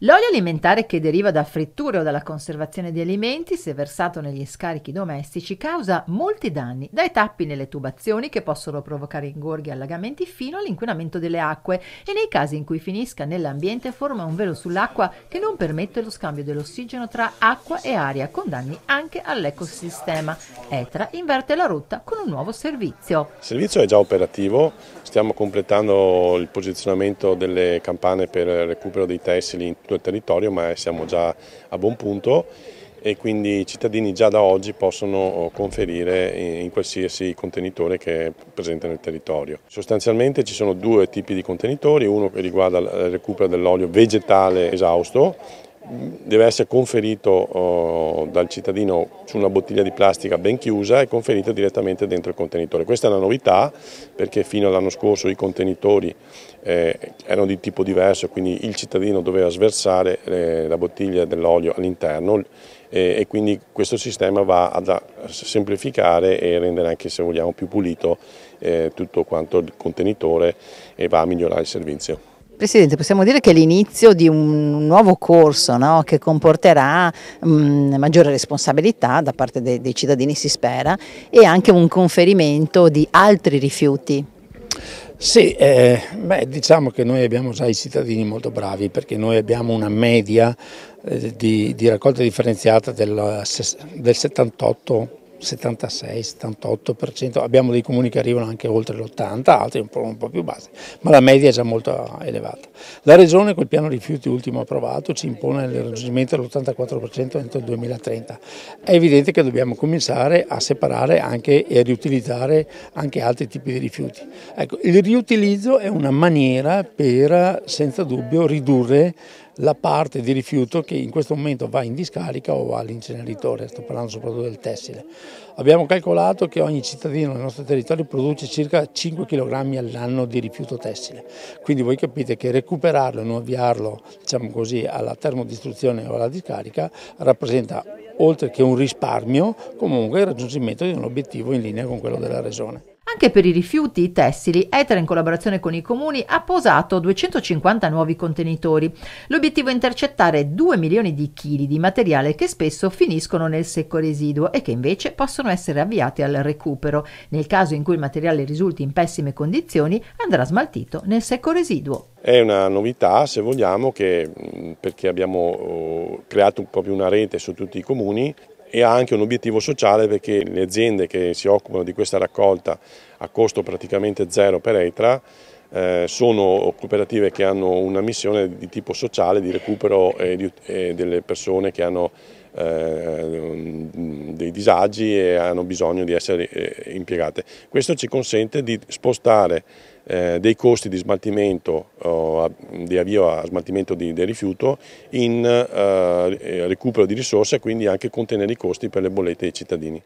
L'olio alimentare che deriva da fritture o dalla conservazione di alimenti, se versato negli scarichi domestici, causa molti danni, dai tappi nelle tubazioni che possono provocare ingorghi e allagamenti fino all'inquinamento delle acque e nei casi in cui finisca nell'ambiente forma un velo sull'acqua che non permette lo scambio dell'ossigeno tra acqua e aria, con danni anche all'ecosistema. ETRA inverte la rotta con un nuovo servizio. Il servizio è già operativo, Stiamo completando il posizionamento delle campane per il recupero dei tessili in tutto il territorio, ma siamo già a buon punto e quindi i cittadini già da oggi possono oh, conferire in qualsiasi contenitore che è presente nel territorio. Sostanzialmente ci sono due tipi di contenitori, uno che riguarda il recupero dell'olio vegetale esausto deve essere conferito oh, dal cittadino su una bottiglia di plastica ben chiusa e conferito direttamente dentro il contenitore. Questa è una novità perché fino all'anno scorso i contenitori eh, erano di tipo diverso, quindi il cittadino doveva sversare eh, la bottiglia dell'olio all'interno eh, e quindi questo sistema va a semplificare e rendere anche se vogliamo più pulito tutto quanto il contenitore e va a migliorare il servizio. Presidente, possiamo dire che è l'inizio di un nuovo corso no? che comporterà mh, mm, maggiore responsabilità da parte dei, dei cittadini, si spera, e anche un conferimento di altri rifiuti. Sì, eh, beh, diciamo che noi abbiamo già i cittadini molto bravi perché noi abbiamo una media eh, di, di, raccolta differenziata del, del 78 76-78%, abbiamo dei comuni che arrivano anche oltre l'80%, altri un po', un po', più bassi, ma la media è già molto elevata. La Regione col piano rifiuti ultimo approvato ci impone il raggiungimento dell'84% entro il 2030. È evidente che dobbiamo cominciare a separare anche e a riutilizzare anche altri tipi di rifiuti. Ecco, il riutilizzo è una maniera per senza dubbio ridurre la parte di rifiuto che in questo momento va in discarica o all'inceneritore, sto parlando soprattutto del tessile. Abbiamo calcolato che ogni cittadino del nostro territorio produce circa 5 kg all'anno di rifiuto tessile, quindi voi capite che recuperarlo e non avviarlo diciamo così, alla termodistruzione o alla discarica rappresenta oltre che un risparmio comunque il raggiungimento di un obiettivo in linea con quello della regione. Anche per i rifiuti tessili, Ether in collaborazione con i comuni ha posato 250 nuovi contenitori. L'obiettivo è intercettare 2 milioni di chili di materiale che spesso finiscono nel secco residuo e che invece possono essere avviati al recupero. Nel caso in cui il materiale risulti in pessime condizioni, andrà smaltito nel secco residuo. È una novità, se vogliamo, che, perché abbiamo oh, creato proprio una rete su tutti i comuni e ha anche un obiettivo sociale perché le aziende che si occupano di questa raccolta a costo praticamente zero per ETRA eh, sono cooperative che hanno una missione di tipo sociale, di recupero delle persone che hanno eh, dei disagi e hanno bisogno di essere eh, impiegate. Questo ci consente di spostare eh, dei costi di smaltimento, oh, di avvio a smaltimento di, del rifiuto in eh, eh recupero di risorse e quindi anche contenere i costi per le bollette dei cittadini.